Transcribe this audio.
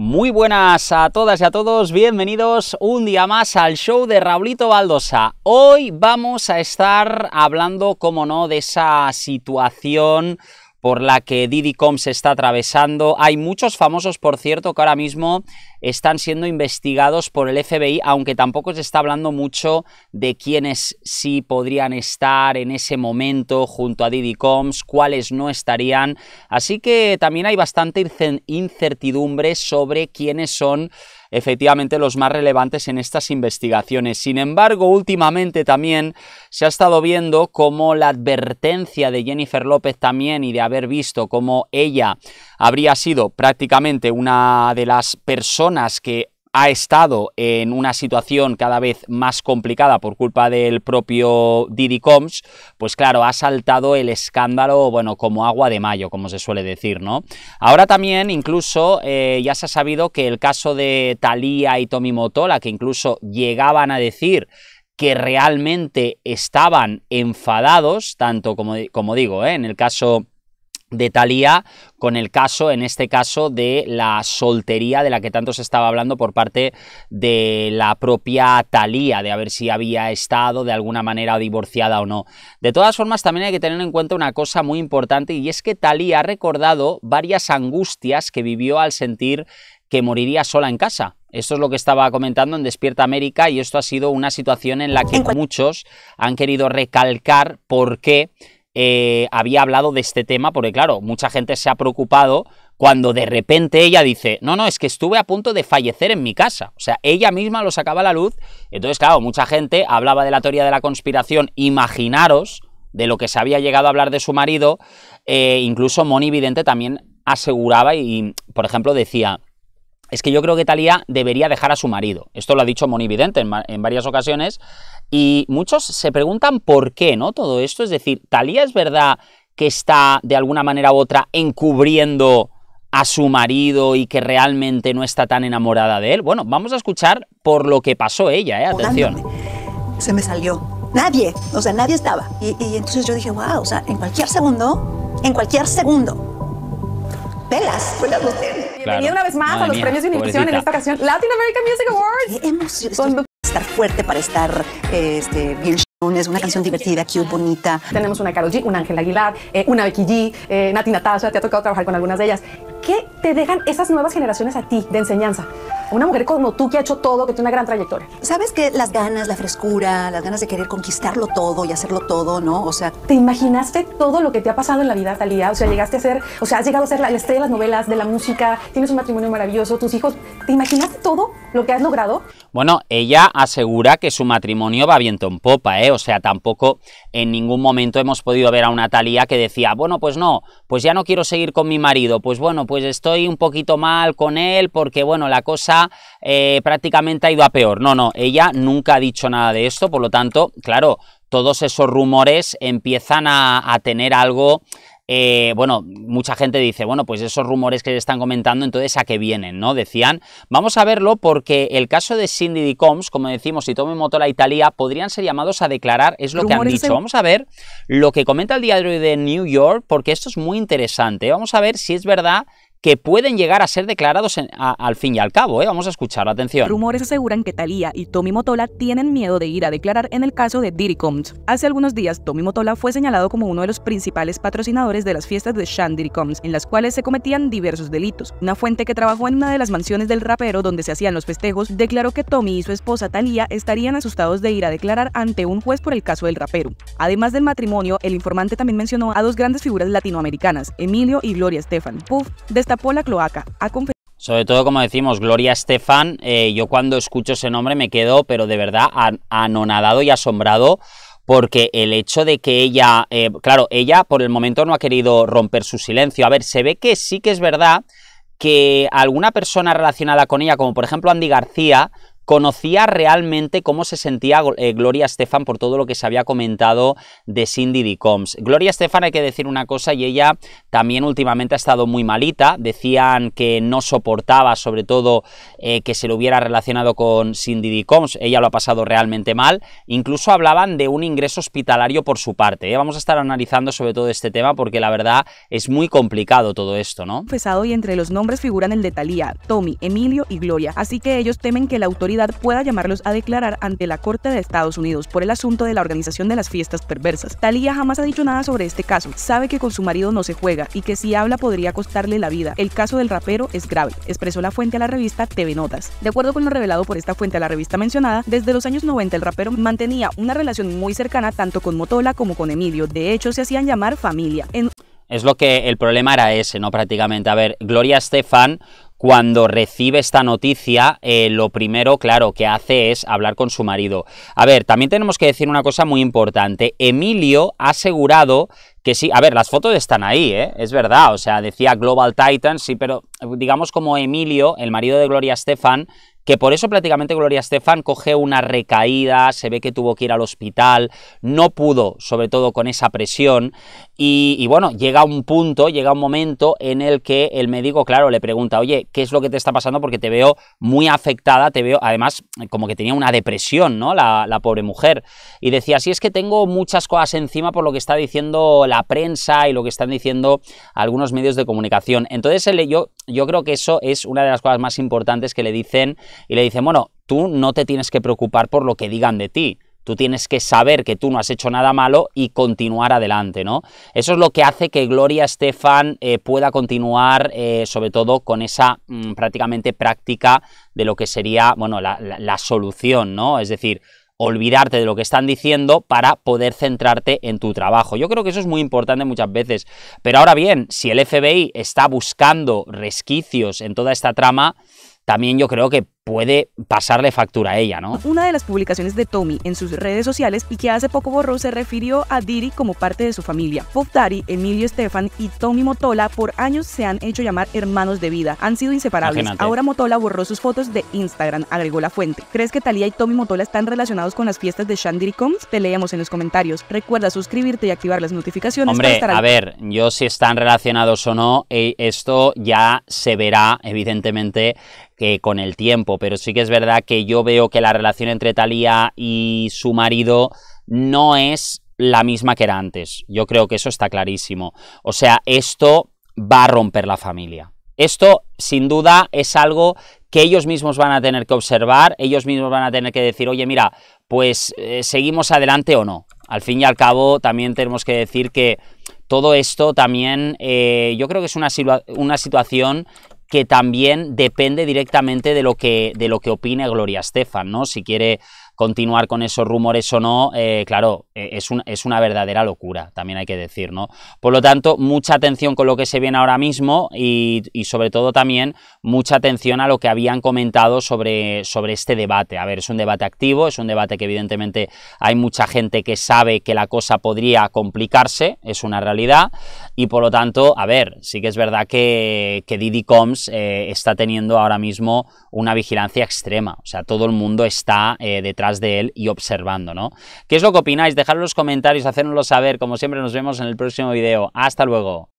Muy buenas a todas y a todos, bienvenidos un día más al show de Raulito Baldosa. Hoy vamos a estar hablando, como no, de esa situación por la que Didicom se está atravesando. Hay muchos famosos, por cierto, que ahora mismo están siendo investigados por el FBI, aunque tampoco se está hablando mucho de quiénes sí podrían estar en ese momento junto a Didi Combs, cuáles no estarían. Así que también hay bastante incertidumbre sobre quiénes son efectivamente los más relevantes en estas investigaciones. Sin embargo, últimamente también se ha estado viendo cómo la advertencia de Jennifer López también y de haber visto cómo ella habría sido prácticamente una de las personas que ha estado en una situación cada vez más complicada por culpa del propio Didi Combs, pues claro, ha saltado el escándalo, bueno, como agua de mayo, como se suele decir, ¿no? Ahora también, incluso, eh, ya se ha sabido que el caso de Thalía y Tommy Motola, que incluso llegaban a decir que realmente estaban enfadados, tanto como, como digo, ¿eh? en el caso de Talía con el caso, en este caso, de la soltería de la que tanto se estaba hablando por parte de la propia Thalía, de a ver si había estado de alguna manera divorciada o no. De todas formas, también hay que tener en cuenta una cosa muy importante y es que Talía ha recordado varias angustias que vivió al sentir que moriría sola en casa. Esto es lo que estaba comentando en Despierta América y esto ha sido una situación en la que muchos han querido recalcar por qué eh, había hablado de este tema, porque claro, mucha gente se ha preocupado cuando de repente ella dice, no, no, es que estuve a punto de fallecer en mi casa. O sea, ella misma lo sacaba a la luz. Entonces, claro, mucha gente hablaba de la teoría de la conspiración, imaginaros de lo que se había llegado a hablar de su marido, eh, incluso Moni Vidente también aseguraba y, por ejemplo, decía, es que yo creo que Talía debería dejar a su marido. Esto lo ha dicho Moni Vidente en varias ocasiones, y muchos se preguntan por qué, ¿no? Todo esto, es decir, Talía es verdad que está de alguna manera u otra encubriendo a su marido y que realmente no está tan enamorada de él. Bueno, vamos a escuchar por lo que pasó ella, ¿eh? Atención. Se me salió. Nadie, o sea, nadie estaba. Y, entonces yo dije, wow, o sea, en cualquier segundo, en cualquier segundo, pelas. Bienvenida una vez más a los premios premios Univision en esta ocasión Latin American Music Awards fuerte, para estar este, bien. Es una canción divertida, cute, bonita. Tenemos una Karol G, un Ángel Aguilar, eh, una Becky G, eh, Nati te ha tocado trabajar con algunas de ellas. ¿Qué te dejan esas nuevas generaciones a ti de enseñanza? Una mujer como tú que ha hecho todo, que tiene una gran trayectoria. ¿Sabes que las ganas, la frescura, las ganas de querer conquistarlo todo y hacerlo todo, ¿no? O sea, ¿te imaginaste todo lo que te ha pasado en la vida, Talía? O sea, llegaste a ser, o sea, has llegado a ser la, estrella de las novelas, de la música, tienes un matrimonio maravilloso, tus hijos, ¿te imaginaste todo lo que has logrado? Bueno, ella asegura que su matrimonio va viento en popa, ¿eh? O sea, tampoco en ningún momento hemos podido ver a una Talía que decía, bueno, pues no, pues ya no quiero seguir con mi marido, pues bueno, pues estoy un poquito mal con él porque, bueno, la cosa eh, prácticamente ha ido a peor. No, no, ella nunca ha dicho nada de esto, por lo tanto, claro, todos esos rumores empiezan a, tener algo eh, bueno, mucha gente dice, bueno, pues esos rumores que están comentando, entonces a qué vienen, ¿no? Decían, vamos a verlo porque el caso de Cindy Combs, como decimos, y Tommy a Italia, podrían ser llamados a declarar, es lo que han dicho. Vamos a ver lo que comenta el diario de New York, porque esto es muy interesante. Vamos a ver si es verdad que pueden llegar a ser declarados al fin y al cabo. ¿eh? Vamos a escuchar, atención. Rumores aseguran que Thalía y Tommy Motola tienen miedo de ir a declarar en el caso de Diddy Combs. Hace algunos días, Tommy Motola fue señalado como uno de los principales patrocinadores de las fiestas de Sean Diddy Combs, en las cuales se cometían diversos delitos. Una fuente que trabajó en una de las mansiones del rapero donde se hacían los festejos declaró que Tommy y su esposa Thalía estarían asustados de ir a declarar ante un juez por el caso del rapero. Además del matrimonio, el informante también mencionó a dos grandes figuras latinoamericanas, Emilio y Gloria Estefan sobre todo, como decimos, Gloria Estefan, eh, yo cuando escucho ese nombre me quedo, pero de verdad, anonadado y asombrado, porque el hecho de que ella, eh, claro, ella por el momento no ha querido romper su silencio. A ver, se ve que sí que es verdad que alguna persona relacionada con ella, como por ejemplo Andy García, conocía realmente cómo se sentía eh, Gloria Estefan por todo lo que se había comentado de Cindy Combs. Gloria Estefan, hay que decir una cosa, y ella también últimamente ha estado muy malita. Decían que no soportaba, sobre todo, eh, que se lo hubiera relacionado con Cindy Combs. Ella lo ha pasado realmente mal. Incluso hablaban de un ingreso hospitalario por su parte. ¿eh? Vamos a estar analizando sobre todo este tema porque la verdad es muy complicado todo esto, ¿no? Pesado y entre los nombres figuran el de Tommy, Emilio y Gloria. Así que ellos temen que la autoridad pueda llamarlos a declarar ante la Corte de Estados Unidos por el asunto de la organización de las fiestas perversas. Talía jamás ha dicho nada sobre este caso, sabe que con su marido no se juega y que si habla podría costarle la vida. El caso del rapero es grave, expresó la fuente a la revista TV Notas. De acuerdo con lo revelado por esta fuente a la revista mencionada, desde los años 90 el rapero mantenía una relación muy cercana tanto con Motola como con Emilio. De hecho, se hacían llamar familia. Es lo que el problema era ese, ¿no? Prácticamente. A ver, Gloria Estefan cuando recibe esta noticia, eh, lo primero, claro, que hace es hablar con su marido. A ver, también tenemos que decir una cosa muy importante. Emilio ha asegurado que sí, a ver, las fotos están ahí, ¿eh? es verdad, o sea, decía Global Titans, sí, pero eh, digamos como Emilio, el marido de Gloria Estefan, que por eso prácticamente Gloria Estefan coge una recaída, se ve que tuvo que ir al hospital, no pudo, sobre todo con esa presión, y, bueno, llega un punto, llega un momento en el que el médico, claro, le pregunta, oye, ¿qué es lo que te está pasando? Porque te veo muy afectada, te veo, además, como que tenía una depresión, ¿no? La, pobre mujer. Y decía, sí, es que tengo muchas cosas encima por lo que está diciendo la prensa y lo que están diciendo algunos medios de comunicación. Entonces, él, yo, yo creo que eso es una de las cosas más importantes que le dicen, y le dicen, bueno, tú no te tienes que preocupar por lo que digan de ti Tú tienes que saber que tú no has hecho nada malo y continuar adelante, ¿no? Eso es lo que hace que Gloria Estefan eh, pueda continuar, eh, sobre todo con esa mm, prácticamente práctica de lo que sería, bueno, la solución, ¿no? Es decir, olvidarte de lo que están diciendo para poder centrarte en tu trabajo. Yo creo que eso es muy importante muchas veces. Pero ahora bien, si el FBI está buscando resquicios en toda esta trama, también yo creo que puede pasarle factura a ella, ¿no? Una de las publicaciones de Tommy en sus redes sociales y que hace poco borró se refirió a Diri como parte de su familia. Pop Emilio Estefan y Tommy Motola por años se han hecho llamar hermanos de vida, han sido inseparables. Ahora Motola borró sus fotos de Instagram, agregó la fuente. ¿Crees que Talía y Tommy Motola están relacionados con las fiestas de Shandiri Combs? Te leemos en los comentarios. Recuerda suscribirte y activar las notificaciones. para estar a ver, yo si están relacionados o no, eh, esto ya se verá evidentemente que con el tiempo pero sí que es verdad que yo veo que la relación entre Talía y su marido no es la misma que era antes. Yo creo que eso está clarísimo. O sea, esto va a romper la familia. Esto, sin duda, es algo que ellos mismos van a tener que observar, ellos mismos van a tener que decir, oye, mira, pues eh, seguimos adelante o no. Al fin y al cabo, también tenemos que decir que todo esto también, eh, yo creo que es una situación que también depende directamente de lo que, de lo que opine Gloria Estefan, ¿no? Si quiere continuar con esos rumores o no, eh, claro, e, es, es, una verdadera locura, también hay que decir, ¿no? Por lo tanto, mucha atención con lo que se viene ahora mismo y, sobre todo también mucha atención a lo que habían comentado sobre, sobre este debate. A ver, es un debate activo, es un debate que evidentemente hay mucha gente que sabe que la cosa podría complicarse, es una realidad, y por lo tanto, a ver, sí que es verdad que, que Didi Combs eh, está teniendo ahora mismo una vigilancia extrema, o sea, todo el mundo está eh, detrás de él y observando, ¿no? ¿Qué es lo que opináis? dejar en los comentarios, hacérnoslo saber. Como siempre, nos vemos en el próximo video. Hasta luego.